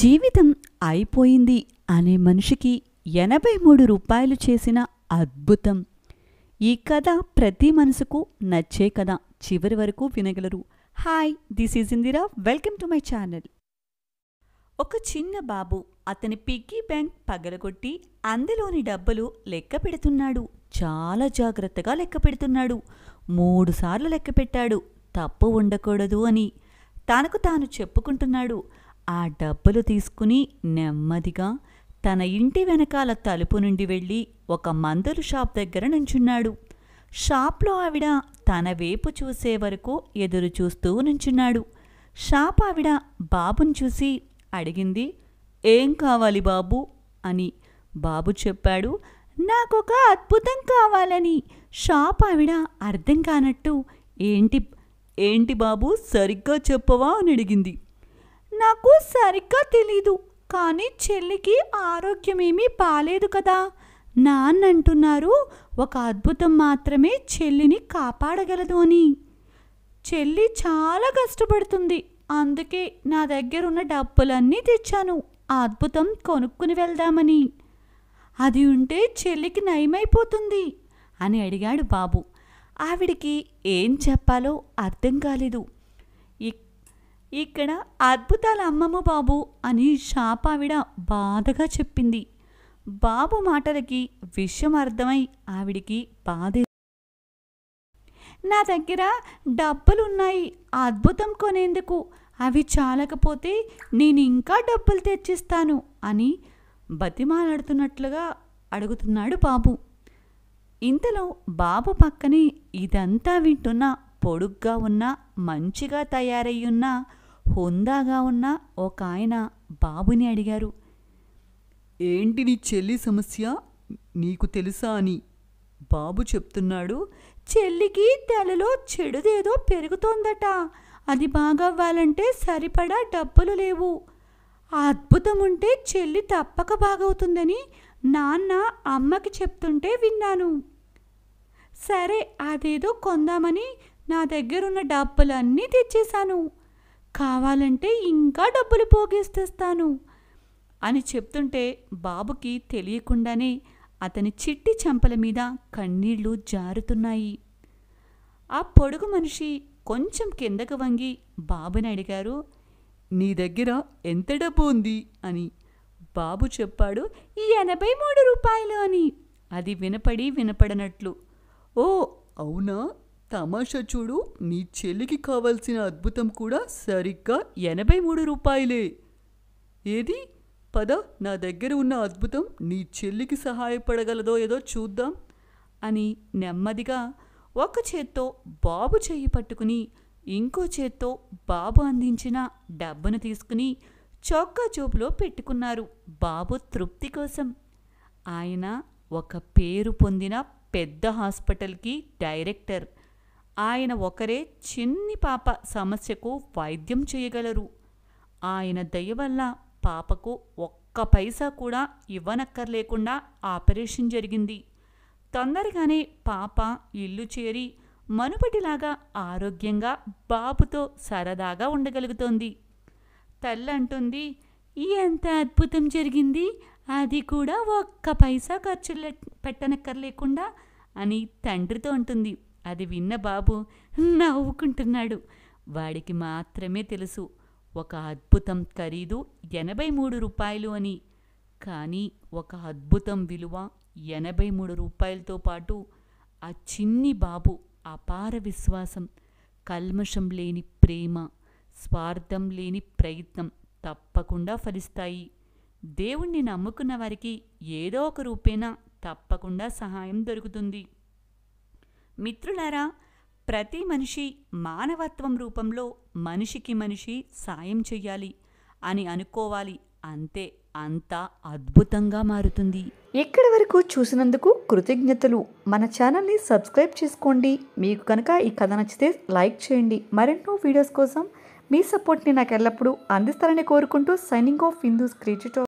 జీవితం అయిపోయింది అనే మనిషికి ఎనభై మూడు రూపాయలు చేసిన అద్భుతం ఈ కథ ప్రతి మనసుకు నచ్చే కథ చివరి వరకు వినగలరు hi this is Indira welcome to my channel ఒక చిన్న బాబు అతని పిగ్గీ బ్యాంక్ పగలగొట్టి అందులోని డబ్బులు లెక్క పెడుతున్నాడు చాలా జాగ్రత్తగా లెక్క పెడుతున్నాడు మూడుసార్లు లెక్క పెట్టాడు తప్పు ఉండకూడదు అని తనకు తాను చెప్పుకుంటున్నాడు ఆ డబ్బులు తీసుకుని నెమ్మదిగా తన ఇంటి వెనకాల తలుపు నుండి వెళ్ళి ఒక మందులు షాప్ దగ్గర నుంచున్నాడు షాప్లో ఆవిడ తన వేపు చూసే వరకు ఎదురు చూస్తూ నుంచున్నాడు షాప్ ఆవిడ బాబును చూసి అడిగింది ఏం కావాలి బాబు అని బాబు చెప్పాడు నాకొక అద్భుతం కావాలని షాప్ ఆవిడ అర్థం కానట్టు ఏంటి ఏంటి బాబు సరిగ్గా చెప్పవా అని అడిగింది నాకు సరిగ్గా తెలీదు కానీ చెల్లికి ఆరోగ్యమేమీ బాలేదు కదా నాన్నంటున్నారు ఒక అద్భుతం మాత్రమే చెల్లిని కాపాడగలదు అని చెల్లి చాలా కష్టపడుతుంది అందుకే నా దగ్గర ఉన్న డబ్బులన్నీ తెచ్చాను ఆ అద్భుతం కొనుక్కుని వెళ్దామని అది ఉంటే చెల్లికి నయమైపోతుంది అని అడిగాడు బాబు ఆవిడికి ఏం చెప్పాలో అర్థం కాలేదు ఇక ఇక్కడ అద్భుతాల అమ్మమ్మ బాబు అని షాపావిడ బాధగా చెప్పింది బాబు మాటలకి విషయం అర్థమై ఆవిడికి బాధే నా దగ్గర డబ్బులున్నాయి అద్భుతం కొనేందుకు అవి చాలకపోతే నేను ఇంకా డబ్బులు తెచ్చిస్తాను అని బతిమాలాడుతున్నట్లుగా అడుగుతున్నాడు బాబు ఇంతలో బాబు పక్కనే ఇదంతా వింటున్న పొడుగ్గా ఉన్న మంచిగా తయారయ్యున్న హుందాగా ఉన్న ఒక ఆయన బాబుని అడిగారు ఏంటి నీ చెల్లి సమస్య నీకు తెలుసా అని బాబు చెప్తున్నాడు చెల్లికి తెలలో చెడుదేదో పెరుగుతోందట అది బాగవ్వాలంటే సరిపడా డబ్బులు లేవు అద్భుతం ఉంటే చెల్లి తప్పక బాగవుతుందని నాన్న అమ్మకి చెప్తుంటే విన్నాను సరే అదేదో కొందామని నా దగ్గరున్న డబ్బులన్నీ తెచ్చేశాను కావాలంటే ఇంకా డబ్బులు పోగేస్తేస్తాను అని చెప్తుంటే బాబుకి తెలియకుండానే అతని చిట్టి చెంపల మీద కన్నీళ్లు జారుతున్నాయి ఆ పొడుగు మనిషి కొంచెం కిందకు వంగి బాబుని అడిగారు నీ దగ్గర ఎంత డబ్బు ఉంది అని బాబు చెప్పాడు ఎనభై మూడు రూపాయలు అని అది వినపడి వినపడనట్లు ఓ అవునా తమాషా చూడు నీ చెల్లికి కావలసిన అద్భుతం కూడా సరిగ్గా ఎనభై మూడు రూపాయలే ఏది పద నా దగ్గర ఉన్న అద్భుతం నీ చెల్లికి సహాయపడగలదో ఏదో చూద్దాం అని నెమ్మదిగా ఒక చేత్తో బాబు చెయ్యి పట్టుకుని ఇంకో చేత్తో బాబు అందించిన డబ్బును తీసుకుని చొక్కా చూపులో పెట్టుకున్నారు బాబు తృప్తి కోసం ఆయన ఒక పేరు పొందిన పెద్ద హాస్పిటల్కి డైరెక్టర్ ఆయన ఒకరే చిన్ని పాప సమస్యకు వైద్యం చేయగలరు ఆయన దయ వల్ల పాపకు ఒక్క పైసా కూడా ఇవ్వనక్కర్లేకుండా ఆపరేషన్ జరిగింది తొందరగానే పాప ఇల్లు చేరి మనుపటిలాగా ఆరోగ్యంగా బాబుతో సరదాగా ఉండగలుగుతోంది తల్లంటుంది ఎంత అద్భుతం జరిగింది అది కూడా ఒక్క పైసా ఖర్చు పెట్టనక్కర్లేకుండా అని తండ్రితో అంటుంది అది విన్న బాబు నవ్వుకుంటున్నాడు వాడికి మాత్రమే తెలుసు ఒక అద్భుతం ఖరీదు ఎనభై మూడు రూపాయలు అని కానీ ఒక అద్భుతం విలువ ఎనభై మూడు రూపాయలతో పాటు ఆ చిన్ని బాబు అపార విశ్వాసం కల్మషం లేని ప్రేమ స్వార్థం లేని ప్రయత్నం తప్పకుండా ఫలిస్తాయి దేవుణ్ణి నమ్ముకున్న వారికి ఏదో ఒక రూపేణా తప్పకుండా సహాయం దొరుకుతుంది మిత్రులారా ప్రతి మనిషి మానవత్వం రూపంలో మనిషికి మనిషి సాయం చెయ్యాలి అని అనుకోవాలి అంతే అంత అద్భుతంగా మారుతుంది ఎక్కడి వరకు చూసినందుకు కృతజ్ఞతలు మన ఛానల్ని సబ్స్క్రైబ్ చేసుకోండి మీకు కనుక ఈ కథ నచ్చితే లైక్ చేయండి మరెన్నో వీడియోస్ కోసం మీ సపోర్ట్ని నాకు ఎల్లప్పుడూ అందిస్తారని కోరుకుంటూ సైనింగ్ ఆఫ్ హిందూస్ క్రియేటర్